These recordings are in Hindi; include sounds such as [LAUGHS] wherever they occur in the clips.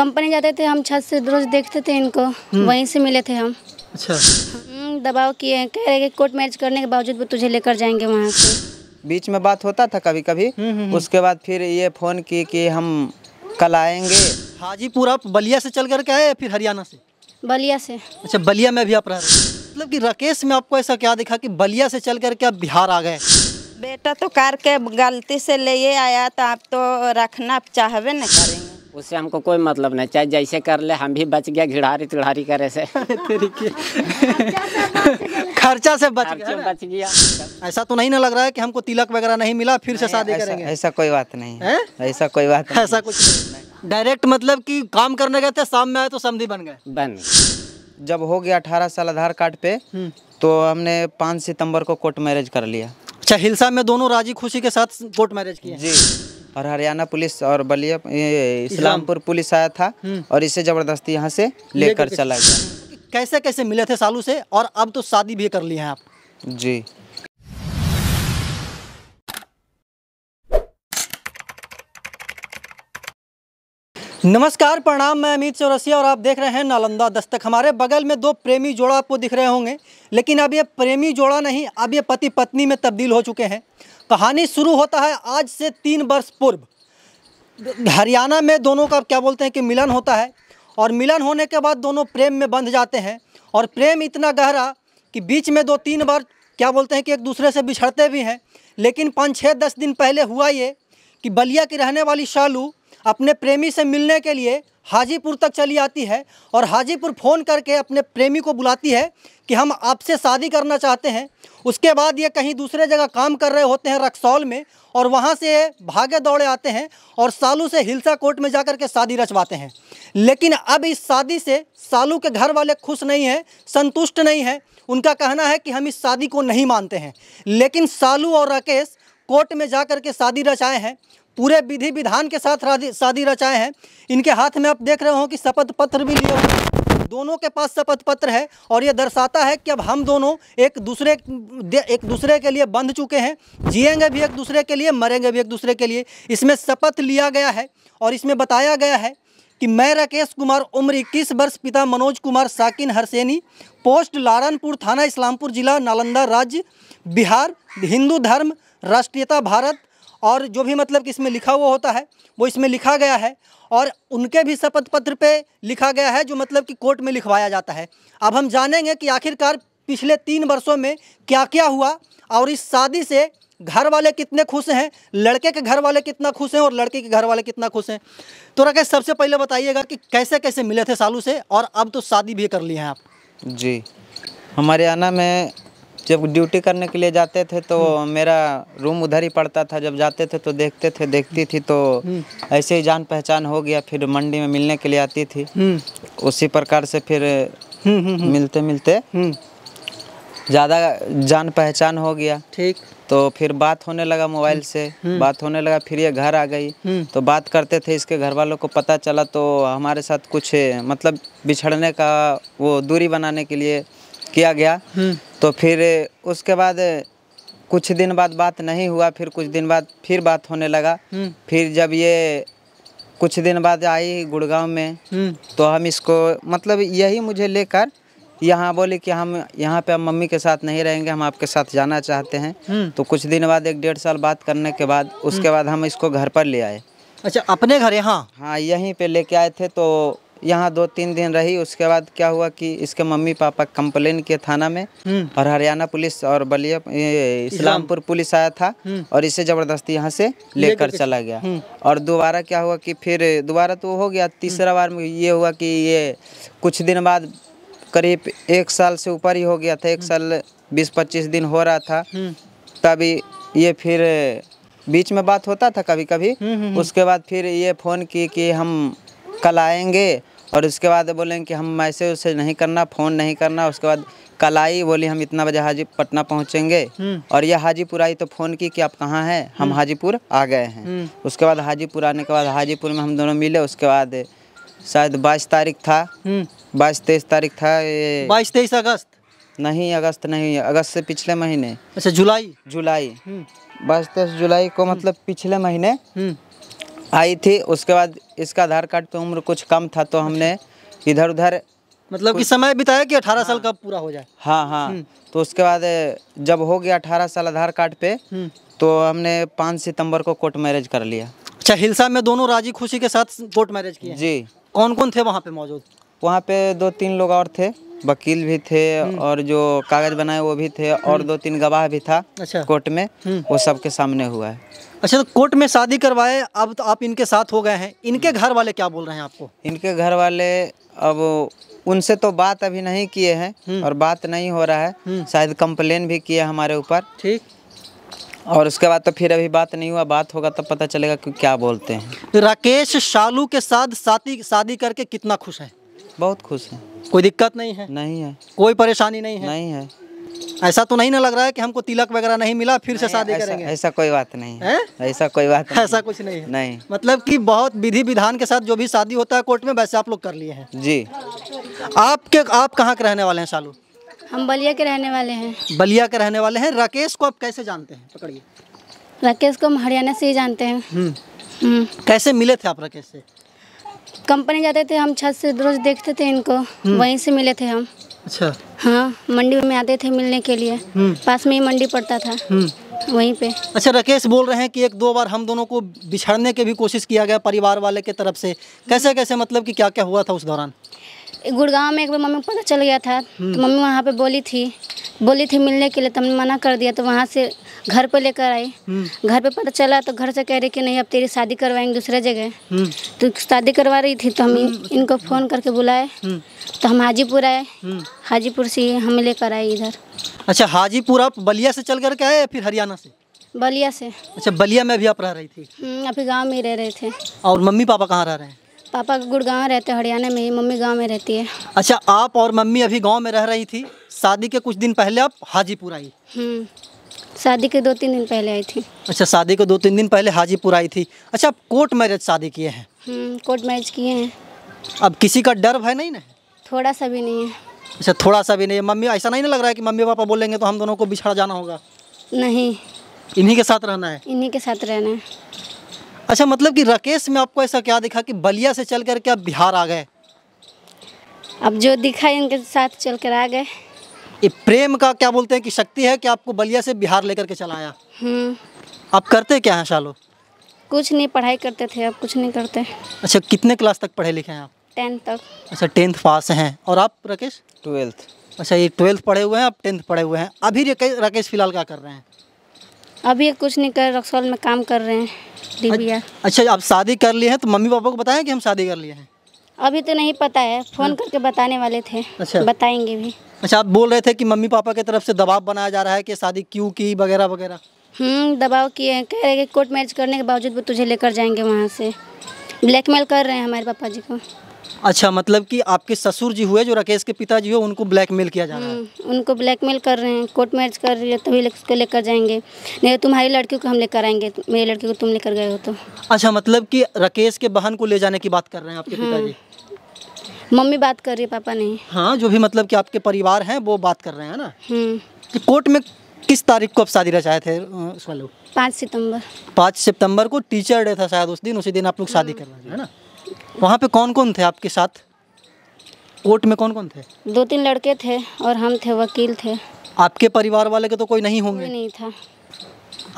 कंपनी जाते थे हम छत से रोज देखते थे इनको हम्म। वहीं से मिले थे हम अच्छा हम्म, दबाव किए हैं कह रहे कि कोर्ट मैरिज करने के बावजूद भी तुझे लेकर जाएंगे वहाँ से बीच में बात होता था कभी कभी हम्म, उसके बाद फिर ये फ़ोन की कि हम कल आएंगे हाजीपुर आप बलिया से चल करके आए या फिर हरियाणा से बलिया से अच्छा बलिया में भी आप रह रहे मतलब कि राकेश में आपको ऐसा क्या दिखा कि बलिया से चल करके आप बिहार आ गए बेटा तो कार के गलती से ले आया तो आप तो रखना चाहवे न करें उससे हमको कोई मतलब नहीं चाहे जैसे कर ले हम भी बच गया घिड़ारी तिड़ारी करे से [LAUGHS] खर्चा से बच गया बच गया ऐसा तो नहीं ना लग रहा है कि हमको तिलक वगैरह नहीं मिला फिर से शादी करेंगे ऐसा कोई बात नहीं ऐसा कोई बात [LAUGHS] ऐसा कुछ डायरेक्ट मतलब कि काम करने गए थे शाम में आए तो समझी बन गए बन जब हो गया अठारह साल आधार कार्ड पे हम्म। तो हमने पाँच सितंबर को कोर्ट मैरिज कर लिया अच्छा हिलसा में दोनों राजी खुशी के साथ कोर्ट मैरिज किया जी और हरियाणा पुलिस और बलिया इस्लामपुर पुलिस आया था हम्म। और इसे ज़बरदस्ती यहाँ से लेकर चला गया कैसे कैसे मिले थे सालू से और अब तो शादी भी कर लिए हैं आप जी नमस्कार प्रणाम मैं अमित चौरसिया और आप देख रहे हैं नालंदा दस्तक हमारे बगल में दो प्रेमी जोड़ा आपको दिख रहे होंगे लेकिन अब ये प्रेमी जोड़ा नहीं अब ये पति पत्नी में तब्दील हो चुके हैं कहानी शुरू होता है आज से तीन वर्ष पूर्व हरियाणा में दोनों का क्या बोलते हैं कि मिलन होता है और मिलन होने के बाद दोनों प्रेम में बंध जाते हैं और प्रेम इतना गहरा कि बीच में दो तीन बार क्या बोलते हैं कि एक दूसरे से बिछड़ते भी हैं लेकिन पाँच छः दस दिन पहले हुआ ये कि बलिया की रहने वाली शालू अपने प्रेमी से मिलने के लिए हाजीपुर तक चली आती है और हाजीपुर फ़ोन करके अपने प्रेमी को बुलाती है कि हम आपसे शादी करना चाहते हैं उसके बाद ये कहीं दूसरे जगह काम कर रहे होते हैं रक्सौल में और वहाँ से भागे दौड़े आते हैं और सालू से हिलसा कोर्ट में जा कर के शादी रचवाते हैं लेकिन अब इस शादी से सालू के घर वाले खुश नहीं हैं संतुष्ट नहीं हैं उनका कहना है कि हम इस शादी को नहीं मानते हैं लेकिन सालू और राकेश कोर्ट में जा कर के शादी रचाए हैं पूरे विधि विधान के साथ शादी रचाए हैं इनके हाथ में आप देख रहे हो कि शपथ पत्र भी लिए दोनों के पास शपथ पत्र है और ये दर्शाता है कि अब हम दोनों एक दूसरे एक दूसरे के लिए बंध चुके हैं जिएंगे भी एक दूसरे के लिए मरेंगे भी एक दूसरे के लिए इसमें शपथ लिया गया है और इसमें बताया गया है कि मैं राकेश कुमार उम्र इक्कीस वर्ष पिता मनोज कुमार साकिन हरसेनी पोस्ट लारनपुर थाना इस्लामपुर जिला नालंदा राज्य बिहार हिंदू धर्म राष्ट्रीयता भारत और जो भी मतलब कि इसमें लिखा हुआ होता है वो इसमें लिखा गया है और उनके भी शपथ पत्र पे लिखा गया है जो मतलब कि कोर्ट में लिखवाया जाता है अब हम जानेंगे कि आखिरकार पिछले तीन वर्षों में क्या क्या हुआ और इस शादी से घर वाले कितने खुश हैं लड़के के घर वाले कितना खुश हैं और लड़के के घर वाले कितना खुश हैं तो राकेश सबसे पहले बताइएगा कि कैसे कैसे मिले थे सालू से और अब तो शादी भी कर लिए हैं आप जी हमारे आना में जब ड्यूटी करने के लिए जाते थे तो हम्म। मेरा रूम उधर ही पड़ता था जब जाते थे तो देखते थे देखती थी तो हम्म। ऐसे ही जान पहचान हो गया फिर मंडी में मिलने के लिए आती थी हम्म। उसी प्रकार से फिर मिलते मिलते ज़्यादा जान पहचान हो गया ठीक तो फिर बात होने लगा मोबाइल से बात होने लगा फिर ये घर आ गई तो बात करते थे इसके घर वालों को पता चला तो हमारे साथ कुछ मतलब बिछड़ने का वो दूरी बनाने के लिए किया गया हम्म। तो फिर उसके बाद कुछ दिन बाद बात नहीं हुआ फिर कुछ दिन बाद फिर बात होने लगा हम्म। फिर जब ये कुछ दिन बाद आई गुड़गांव में हम्म। तो हम इसको मतलब यही मुझे लेकर यहाँ बोले कि हम यहाँ पे हम मम्मी के साथ नहीं रहेंगे हम आपके साथ जाना चाहते हैं तो कुछ दिन बाद एक डेढ़ साल बात करने के बाद उसके बाद हम इसको घर पर ले आए अच्छा अपने घर यहाँ हाँ यहीं पे लेके आए थे तो यहाँ दो तीन दिन रही उसके बाद क्या हुआ कि इसके मम्मी पापा कंप्लेन किए थाना में हम्म। और हरियाणा पुलिस और बलिया इस्लामपुर पुलिस आया था हम्म। और इसे ज़बरदस्ती यहाँ से लेकर चला गया हम्म। और दोबारा क्या हुआ कि फिर दोबारा तो हो गया तीसरा बार में ये हुआ कि ये कुछ दिन बाद करीब एक साल से ऊपर ही हो गया था एक साल बीस पच्चीस दिन हो रहा था तभी ये फिर बीच में बात होता था कभी कभी उसके बाद फिर ये फ़ोन की कि हम कल आएंगे और उसके बाद बोलेंगे कि हम मैसेज उसे नहीं करना फ़ोन नहीं करना उसके बाद कल आई बोली हम इतना बजे हाजी पटना पहुँचेंगे हम्म। और यह हाजीपुर आई तो फ़ोन की कि आप कहाँ हैं हम हम्म। हाजीपुर आ गए हैं हम्म। उसके बाद हाजीपुर आने के बाद हाजीपुर में हम दोनों मिले उसके बाद शायद बाईस तारीख था बाईस तेईस तारीख था बाईस तेईस अगस्त नहीं अगस्त नहीं अगस्त से पिछले महीने अच्छा जुलाई जुलाई बाईस तेईस जुलाई को मतलब पिछले महीने आई थी उसके बाद इसका आधार कार्ड पे उम्र कुछ कम था तो हमने इधर उधर मतलब कि समय बिताया कि 18 हाँ, साल का पूरा हो जाए हाँ हाँ हम्म। तो उसके बाद जब हो गया 18 साल आधार कार्ड पे हम्म। तो हमने 5 सितंबर को कोर्ट मैरिज कर लिया अच्छा हिलसा में दोनों राजी खुशी के साथ कोर्ट मैरिज किया जी कौन कौन थे वहाँ पे मौजूद वहाँ पे दो तीन लोग और थे वकील भी थे हम्म। और जो कागज बनाए वो भी थे और हम्म। दो तीन गवाह भी था अच्छा कोर्ट में हम्म। वो सबके सामने हुआ है अच्छा तो कोर्ट में शादी करवाए अब तो आप इनके साथ हो गए हैं इनके घर वाले क्या बोल रहे हैं आपको इनके घर वाले अब उनसे तो बात अभी नहीं किए हैं और बात नहीं हो रहा है शायद कंप्लेन भी किया हमारे ऊपर ठीक और उसके बाद तो फिर अभी बात नहीं हुआ बात होगा तब पता चलेगा कि क्या बोलते हैं राकेश शालू के साथ शादी शादी करके कितना खुश है बहुत खुश हैं कोई दिक्कत नहीं है नहीं है कोई परेशानी नहीं है नहीं है ऐसा तो नहीं ना लग रहा है कि हमको तिलक वगैरह नहीं मिला फिर से शादी करेंगे ऐसा कोई बात नहीं है ऐसा कोई बात [LAUGHS] नहीं। ऐसा कुछ नहीं है नहीं मतलब कि बहुत विधि विधान के साथ जो भी शादी होता है कोर्ट में वैसे आप लोग कर लिए हैं जी आपके आप कहाँ के रहने वाले हैं सालू हम बलिया के रहने वाले हैं बलिया के रहने वाले हैं राकेश को आप कैसे जानते हैं पकड़िए राकेश को हम हरियाणा से ही जानते हैं हम्म। हम्म। कैसे मिले थे आप राकेश से कंपनी जाते थे हम छत से रोज देखते थे इनको हम्म। वहीं से मिले थे हम अच्छा हाँ मंडी में आते थे मिलने के लिए हम्म। पास में ही मंडी पड़ता था हम्म। वहीं पे अच्छा राकेश बोल रहे हैं कि एक दो बार हम दोनों को बिछड़ने की भी कोशिश किया गया परिवार वाले के तरफ से कैसे कैसे मतलब कि क्या क्या हुआ था उस दौरान गुड़गांव में एक बार मम्मी पता चल गया था तो हम्म। मम्मी वहाँ पे बोली थी बोली थी मिलने के लिए तो हमने मना कर दिया तो वहाँ से घर पे लेकर आई हम्म। घर पे पता चला तो घर से कह रही कि नहीं अब तेरी शादी करवाएंगे दूसरे जगह हम्म। तो शादी करवा रही थी तो हम इनको फ़ोन करके बुलाए तो हम हाजीपुर आए हाजीपुर से हम लेकर आए इधर अच्छा हाजीपुर आप बलिया से चल करके आए या फिर हरियाणा से बलिया से अच्छा बलिया में भी आप रह रही थी अभी गाँव में रह रहे थे और मम्मी पापा कहाँ रह रहे हैं पापा गुड़गांव रहते हरियाणा में ही मम्मी गांव में रहती है अच्छा आप और मम्मी अभी गांव में रह रही थी शादी के कुछ दिन पहले आप हाजीपुर आई हम्म, शादी के दो तीन दिन पहले आई थी अच्छा शादी के दो तीन दिन पहले हाजीपुर आई थी अच्छा आप कोर्ट मैरिज शादी किए हैं हम्म, कोर्ट मैरिज किए हैं अब किसी का डर है नहीं ना थोड़ा सा भी नहीं है अच्छा थोड़ा सा भी नहीं है मम्मी ऐसा नहीं ना लग रहा है कि मम्मी पापा बोलेंगे तो हम दोनों को बिछड़ा जाना होगा नहीं इन्हीं के साथ रहना है इन्हीं के साथ रहना है अच्छा मतलब कि राकेश में आपको ऐसा क्या दिखा कि बलिया से चल करके आप बिहार आ गए अब जो दिखा इनके साथ चल कर आ गए ये प्रेम का क्या बोलते हैं कि शक्ति है कि आपको बलिया से बिहार लेकर के चलाया हम्म। आप करते क्या हैं शालो कुछ नहीं पढ़ाई करते थे अब कुछ नहीं करते अच्छा कितने क्लास तक पढ़े लिखे हैं आप टेंथ तक अच्छा टेंथ पास हैं और आप राकेश ट्वेल्थ अच्छा ये ट्वेल्थ पढ़े हुए हैं आप टेंथ पढ़े हुए हैं अभी राकेश फिलहाल क्या कर रहे हैं अभी कुछ नहीं कर रक्सौल में काम कर रहे हैं डिबिया अच्छा आप शादी कर लिए हैं तो मम्मी पापा को बताया कि हम शादी कर लिए हैं अभी तो नहीं पता है फ़ोन हम्म। करके बताने वाले थे अच्छा बताएंगे भी अच्छा आप बोल रहे थे कि मम्मी पापा की तरफ से दबाव बनाया जा रहा है कि शादी क्यों की वगैरह वगैरह हम्म दबाव किए हैं कह रहे हैं कोर्ट मैरिज करने के बावजूद भी तुझे लेकर जाएंगे वहाँ से ब्लैकमेल कर रहे हैं हमारे पापा जी को अच्छा मतलब कि आपके ससुर जी हुए जो राकेश के पिताजी हो उनको ब्लैकमेल किया जा रहा है हम्म, उनको ब्लैकमेल कर रहे हैं कोर्ट मैरिज कर रही है तभी उसको लेकर जाएंगे नहीं तुम्हारी लड़की को हम लेकर आएंगे मेरी लड़की को तुम लेकर गए हो तो अच्छा मतलब कि राकेश के बहन को ले जाने की बात कर रहे हैं आपके हम्म। पिताजी मम्मी बात कर रही है पापा नहीं हाँ जो भी मतलब कि आपके परिवार हैं वो बात कर रहे हैं ना हम्म। कि कोर्ट में किस तारीख को आप शादी रचाए थे पाँच सितम्बर पाँच सितम्बर को टीचर डे था शायद उस दिन उसी दिन आप लोग शादी कर रहे हैं ना वहाँ पे कौन कौन थे आपके साथ कोर्ट में कौन कौन थे दो तीन लड़के थे और हम थे वकील थे आपके परिवार वाले के तो कोई नहीं होंगे कोई नहीं था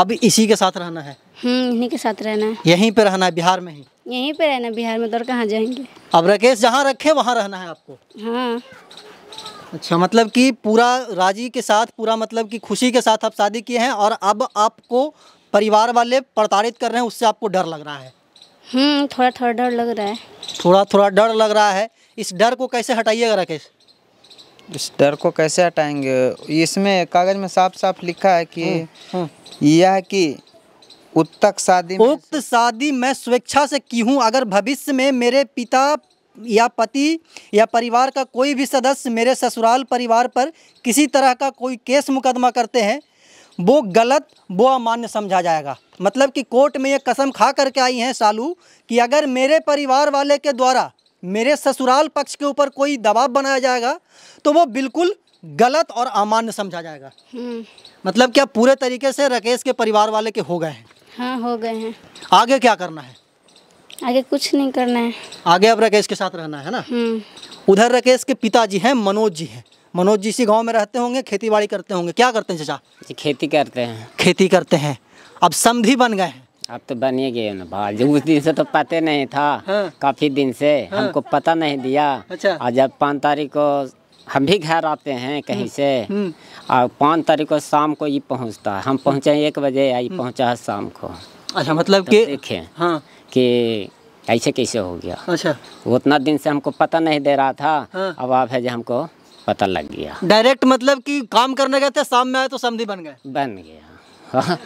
अब इसी के साथ रहना है हम्म, इन्हीं के साथ रहना है यहीं पे रहना है बिहार में ही यहीं पे रहना बिहार में तो कहाँ जाएंगे अब राकेश जहाँ रखे वहाँ रहना है आपको हाँ अच्छा मतलब कि पूरा राजी के साथ पूरा मतलब कि खुशी के साथ आप शादी किए हैं और अब आपको परिवार वाले प्रताड़ित कर रहे हैं उससे आपको डर लग रहा है हम्म थोड़ा थोड़ा डर लग रहा है थोड़ा थोड़ा डर लग रहा है इस डर को कैसे हटाइएगा राकेश इस डर को कैसे हटाएंगे इसमें कागज में साफ साफ लिखा है कि हम्म, हम्म। यह कि उत्तक शादी उक्त शादी मैं स्वेच्छा से की हूँ अगर भविष्य में मेरे पिता या पति या परिवार का कोई भी सदस्य मेरे ससुराल परिवार पर किसी तरह का कोई केस मुकदमा करते हैं वो गलत वो अमान्य समझा जाएगा मतलब कि कोर्ट में ये कसम खा करके आई हैं सालू कि अगर मेरे परिवार वाले के द्वारा मेरे ससुराल पक्ष के ऊपर कोई दबाव बनाया जाएगा तो वो बिल्कुल गलत और अमान्य समझा जाएगा हम्म। मतलब क्या पूरे तरीके से राकेश के परिवार वाले के हो गए हैं हाँ हो गए हैं आगे क्या करना है आगे कुछ नहीं करना है आगे अब राकेश के साथ रहना है ना हम्म। उधर राकेश के पिताजी हैं मनोज जी हैं मनोज जी इसी गाँव में रहते होंगे खेती बाड़ी करते होंगे क्या करते हैं चचा खेती करते हैं खेती करते हैं अब समी बन गए अब तो बन ही गए ना भाई उस दिन से तो पता नहीं था हाँ। काफी दिन से हाँ। हमको पता नहीं दिया अच्छा आज जब पाँच तारीख को हम भी घर आते हैं कहीं हम्म। से हम्म। और पाँच तारीख को शाम को ये पहुंचता है हम पहुंचे एक बजे आई हम्म। पहुंचा है शाम को अच्छा मतलब तो कि देखे हाँ कि ऐसे कैसे हो गया अच्छा उतना दिन से हमको पता नहीं दे रहा था हाँ। अब आप है जो हमको पता लग गया डायरेक्ट मतलब कि काम करने गए थे शाम में आए तो समी बन गए बन गया हाँ,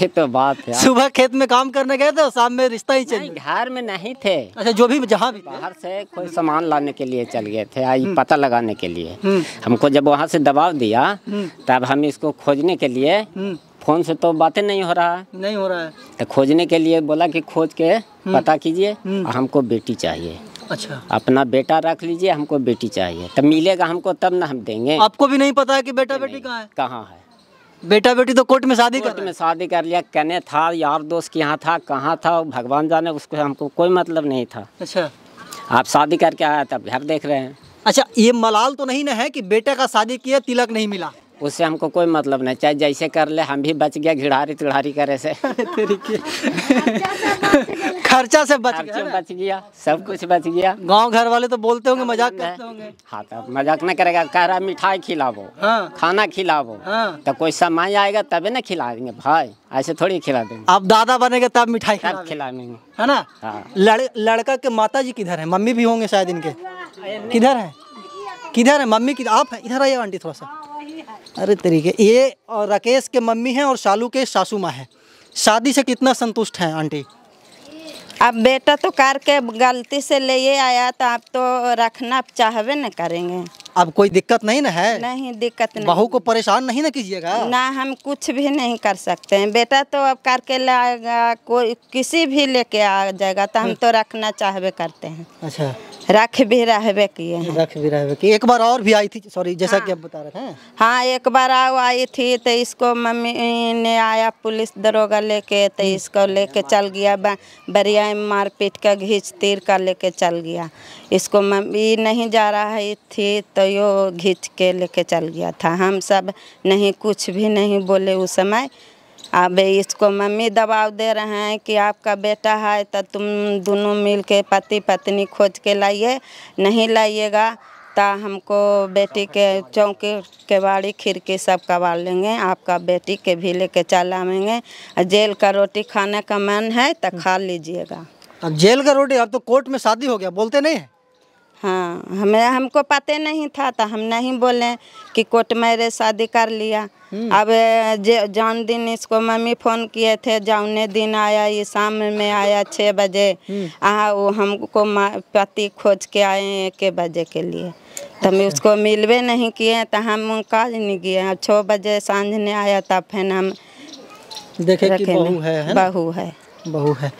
ये तो बात है सुबह खेत में काम करने गए थे शाम में रिश्ता ही चल घर में नहीं थे अच्छा जो भी जहाँ भी बाहर से कोई सामान लाने के लिए चल गए थे आई हम्म। पता लगाने के लिए हम्म। हमको जब वहाँ से दबाव दिया हम्म। तब हम इसको खोजने के लिए फोन से तो बातें नहीं हो रहा है नहीं हो रहा है तो खोजने के लिए बोला कि खोज के पता कीजिए हमको बेटी चाहिए अच्छा अपना बेटा रख लीजिए हमको बेटी चाहिए तब मिलेगा हमको तब ना हम देंगे आपको भी नहीं पता है कि बेटा बेटी कहाँ है कहाँ है बेटा बेटी तो कोर्ट में शादी कोर्ट में शादी कर लिया कने था यार दोस्त के यहाँ था कहाँ था भगवान जाने उसको हमको कोई मतलब नहीं था अच्छा आप शादी करके आया तब घर देख रहे हैं अच्छा ये मलाल तो नहीं ना है कि बेटे का शादी किया तिलक नहीं मिला उससे हमको कोई मतलब नहीं चाहे जैसे कर ले हम भी बच गया घिड़ारी तिड़ारी करे से खर्चा से बच गया बच गया सब कुछ बच गया गांव घर वाले तो बोलते होंगे मजाक करते होंगे हाँ तो मजाक ना करेगा कह रहा मिठाई खिलाओ हाँ। खाना खिलावो हाँ। तो कोई समय आएगा तबे ना खिला देंगे भाई ऐसे थोड़ी खिला देंगे आप दादा बनेगा तब मिठाई खिला खिलाएंगे है ना हाँ। लड़का के माता जी किधर है मम्मी भी होंगे शायद इनके किधर है किधर है मम्मी किधर आप इधर आइए आंटी थोड़ा सा अरे तरीके ये और राकेश के मम्मी हैं और शालू के सासू माँ हैं शादी से कितना संतुष्ट हैं आंटी अब बेटा तो कार के गलती से ले आया तो आप तो रखना चाहवे न करेंगे अब कोई दिक्कत नहीं ना है नहीं दिक्कत नहीं बहू को परेशान नहीं ना कीजिएगा ना हम कुछ भी नहीं कर सकते हैं बेटा तो अब कार के लाएगा कोई किसी भी लेके आ जाएगा तो हम हम्म। तो रखना चाहवे करते हैं अच्छा राख भी रहे किए रख भी रहे किए एक बार और भी आई थी सॉरी जैसा हाँ, कि आप बता रहे हैं हाँ एक बार आओ आई थी तो इसको मम्मी ने आया पुलिस दरोगा लेके तो इसको लेके चल गया बरिया मार पीट का घींच तीर का लेके चल गया इसको मम्मी नहीं जा रहा है थी तो यो घींच के लेके चल गया था हम सब नहीं कुछ भी नहीं बोले उस समय अब इसको मम्मी दबाव दे रहे हैं कि आपका बेटा है तो तुम दोनों मिल के पति पत्नी खोज के लाइए नहीं लाइएगा तो हमको बेटी के चौकी के बाड़ी खिड़की सब कबा लेंगे आपका बेटी के भी लेके चल आवेंगे जेल का रोटी खाने का मन है तो खा लीजिएगा अब जेल का रोटी अब तो कोर्ट में शादी हो गया बोलते नहीं है हाँ हमें हमको पता नहीं था तो हम नहीं बोले कि कोर्ट मेरे शादी कर लिया हम्म। अब जान दिन इसको मम्मी फोन किए थे जाने दिन आया ये शाम में आया छः बजे हाँ वो हमको पति खोज के आए एक बजे के लिए तो हम अच्छा। उसको मिलवे नहीं किए तो हम काज नहीं किए छः बजे सांझ ने आया तब फिर हम देखे कि बहू है, है बहू है बहू है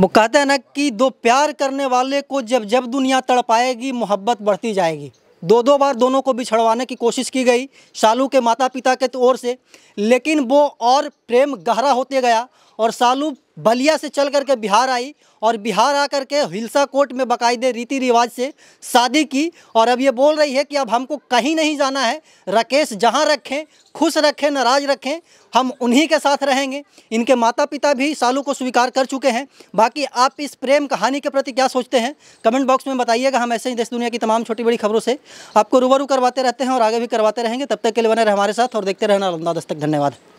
वो कहते हैं ना कि दो प्यार करने वाले को जब जब दुनिया तड़पाएगी मोहब्बत बढ़ती जाएगी दो दो बार दोनों को बिछड़वाने की कोशिश की गई शालू के माता पिता के तो ओर से लेकिन वो और प्रेम गहरा होते गया और शालू बलिया से चल करके बिहार आई और बिहार आकर के हिलसा कोर्ट में बाकायदे रीति रिवाज से शादी की और अब ये बोल रही है कि अब हमको कहीं नहीं जाना है राकेश जहाँ रखें खुश रखें नाराज रखें हम उन्हीं के साथ रहेंगे इनके माता पिता भी सालू को स्वीकार कर चुके हैं बाकी आप इस प्रेम कहानी के प्रति क्या सोचते हैं कमेंट बॉक्स में बताइएगा हम ऐसे ही देश दुनिया की तमाम छोटी बड़ी खबरों से आपको रूबरू करवाते रहते हैं और आगे भी करवाते रहेंगे तब तक के लिए बने रहे हमारे साथ और देखते रहना अलमदा दस्तक धन्यवाद